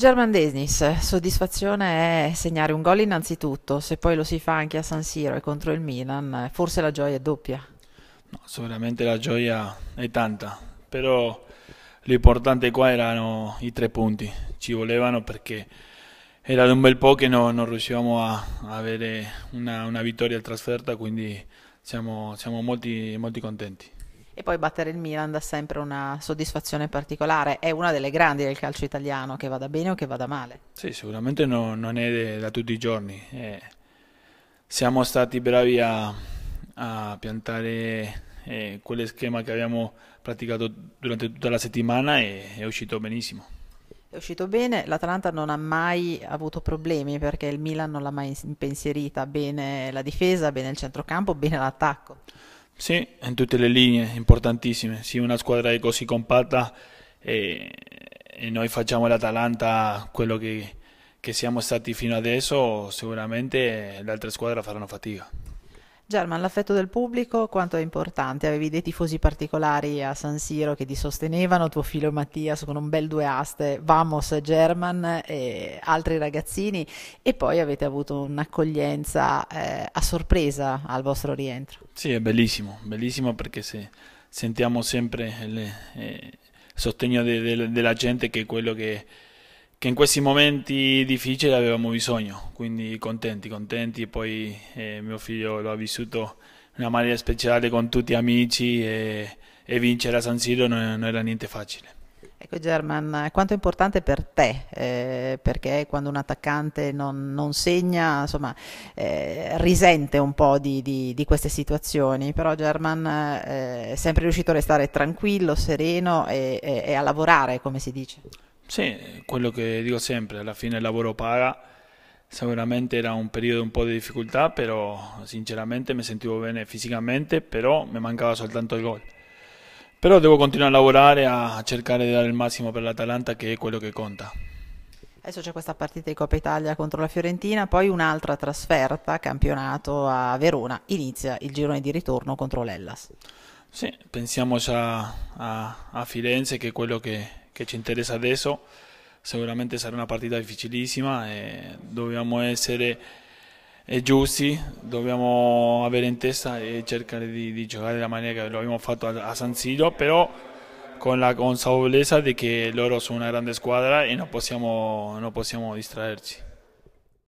German Desnis, soddisfazione è segnare un gol innanzitutto, se poi lo si fa anche a San Siro e contro il Milan, forse la gioia è doppia. No, sicuramente la gioia è tanta, però l'importante qua erano i tre punti, ci volevano perché era da un bel po' che no, non riuscivamo a, a avere una, una vittoria al trasferta, quindi siamo, siamo molti, molti contenti. E poi battere il Milan dà sempre una soddisfazione particolare, è una delle grandi del calcio italiano, che vada bene o che vada male. Sì, sicuramente no, non è da tutti i giorni. Eh, siamo stati bravi a, a piantare eh, quello che abbiamo praticato durante tutta la settimana e è uscito benissimo è uscito bene, l'Atalanta non ha mai avuto problemi perché il Milan non l'ha mai impensierita, bene la difesa, bene il centrocampo, bene l'attacco. Sì, in tutte le linee, importantissime. Sì, una squadra è così compatta e, eh, e noi facciamo l'Atalanta quello che, che siamo stati fino adesso, sicuramente le altre squadre faranno fatica. German, l'affetto del pubblico quanto è importante? Avevi dei tifosi particolari a San Siro che ti sostenevano, tuo figlio Mattias con un bel due aste, Vamos German e altri ragazzini e poi avete avuto un'accoglienza eh, a sorpresa al vostro rientro. Sì, è bellissimo, bellissimo perché se sentiamo sempre il eh, sostegno de, de, della gente che è quello che che in questi momenti difficili avevamo bisogno, quindi contenti, contenti, poi eh, mio figlio lo ha vissuto in una maniera speciale con tutti gli amici e, e vincere a San Siro non, non, era niente facile. Ecco German, quanto è importante per te, eh, perché quando un attaccante non, non segna, insomma, eh, risente un po' di, di, di, queste situazioni, però German eh, è sempre riuscito a restare tranquillo, sereno e, e, e a lavorare, come si dice. Sì, quello che dico sempre, alla fine il lavoro paga, sicuramente era un periodo un po' di difficoltà, però sinceramente mi sentivo bene fisicamente, però mi mancava soltanto il gol. Però devo continuare a lavorare, a cercare di dare il massimo per l'Atalanta, che è quello che conta. Adesso c'è questa partita di Coppa Italia contro la Fiorentina, poi un'altra trasferta, campionato a Verona, inizia il girone di ritorno contro l'Ellas. Sí, pensamos già a, a Firenze che es quello che, che, ci interessa adesso, sicuramente sarà una partida difficilissima Debemos eh, dobbiamo essere debemos eh, dobbiamo avere in testa e cercare di, di giocare la maniera che lo abbiamo fatto a, a San Siro, però con la consapevolezza di che loro sono una grande squadra y e no possiamo, non possiamo distraerci.